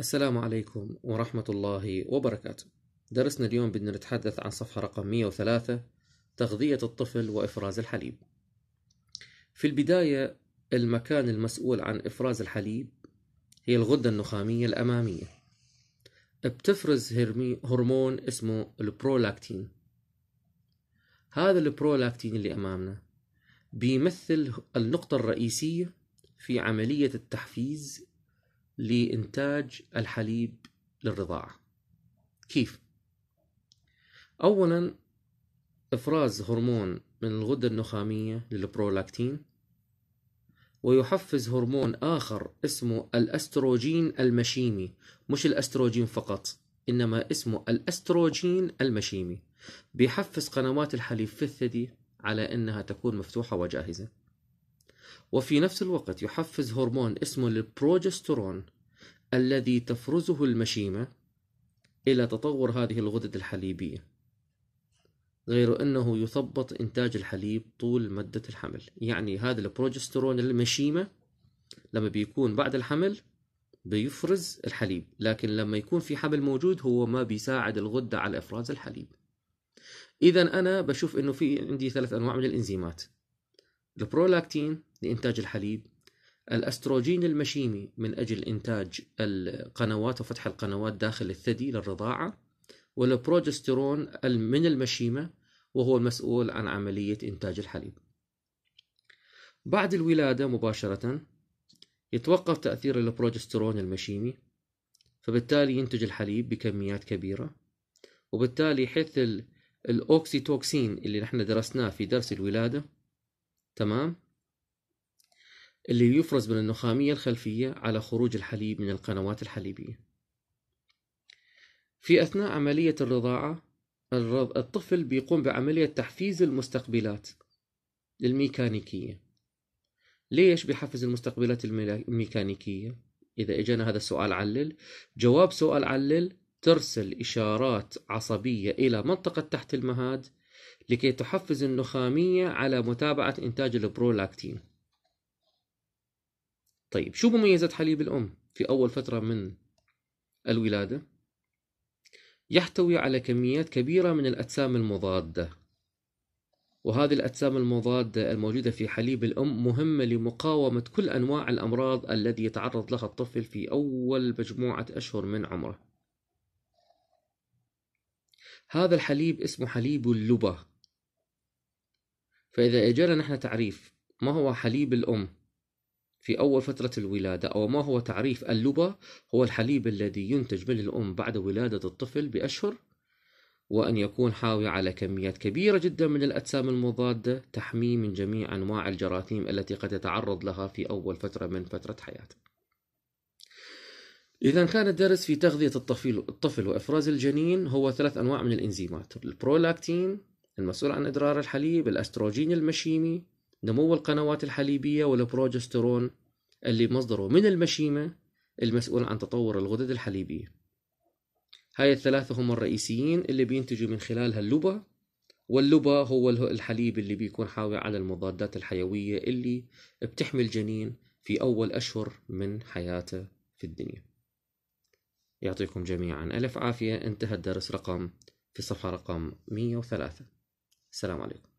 السلام عليكم ورحمة الله وبركاته. درسنا اليوم بدنا نتحدث عن صفحة رقم 103 تغذية الطفل وإفراز الحليب. في البداية المكان المسؤول عن إفراز الحليب هي الغدة النخامية الأمامية. بتفرز هرمون اسمه البرولاكتين. هذا البرولاكتين اللي أمامنا بيمثل النقطة الرئيسية في عملية التحفيز لإنتاج الحليب للرضاعة كيف؟ أولا إفراز هرمون من الغدة النخامية للبرولاكتين ويحفز هرمون آخر اسمه الأستروجين المشيمي مش الأستروجين فقط إنما اسمه الأستروجين المشيمي بيحفز قنوات الحليب في الثدي على أنها تكون مفتوحة وجاهزة وفي نفس الوقت يحفز هرمون اسمه البروجسترون الذي تفرزه المشيمة إلى تطور هذه الغدد الحليبية غير أنه يثبط إنتاج الحليب طول مدة الحمل يعني هذا البروجسترون المشيمة لما بيكون بعد الحمل بيفرز الحليب لكن لما يكون في حمل موجود هو ما بيساعد الغدة على إفراز الحليب إذا أنا بشوف أنه في عندي ثلاث أنواع من الإنزيمات البرولاكتين لإنتاج الحليب الأستروجين المشيمي من أجل إنتاج القنوات وفتح القنوات داخل الثدي للرضاعة والبروجسترون من المشيمة وهو المسؤول عن عملية إنتاج الحليب بعد الولادة مباشرة يتوقف تأثير البروجسترون المشيمي فبالتالي ينتج الحليب بكميات كبيرة وبالتالي حيث الأوكسيتوكسين اللي نحن درسناه في درس الولادة تمام اللي يفرز من النخامية الخلفية على خروج الحليب من القنوات الحليبية في أثناء عملية الرضاعة الطفل بيقوم بعملية تحفيز المستقبلات الميكانيكية ليش بيحفز المستقبلات الميكانيكية؟ إذا إجانا هذا السؤال علل جواب سؤال علل ترسل إشارات عصبية إلى منطقة تحت المهاد لكي تحفز النخامية على متابعة إنتاج البرولاكتين طيب شو مميزات حليب الأم في أول فترة من الولادة؟ يحتوي على كميات كبيرة من الأجسام المضادة وهذه الأجسام المضادة الموجودة في حليب الأم مهمة لمقاومة كل أنواع الأمراض التي يتعرض لها الطفل في أول مجموعة أشهر من عمره هذا الحليب اسمه حليب اللبى فإذا إجينا نحن تعريف ما هو حليب الأم في أول فترة الولادة أو ما هو تعريف اللبى هو الحليب الذي ينتج من الأم بعد ولادة الطفل بأشهر وأن يكون حاوي على كميات كبيرة جدا من الأجسام المضادة تحميه من جميع أنواع الجراثيم التي قد يتعرض لها في أول فترة من فترة حياته إذا كان الدرس في تغذية الطفل الطفل وإفراز الجنين هو ثلاث أنواع من الإنزيمات البرولاكتين المسؤول عن إدرار الحليب الأستروجين المشيمي نمو القنوات الحليبية والبروجسترون اللي مصدره من المشيمة المسؤول عن تطور الغدد الحليبية هاي الثلاثة هم الرئيسيين اللي بينتجوا من خلالها اللبا واللبا هو الحليب اللي بيكون حاوي على المضادات الحيوية اللي بتحمي الجنين في أول أشهر من حياته في الدنيا يعطيكم جميعا ألف عافية انتهى الدرس رقم في صفحة رقم 103 السلام عليكم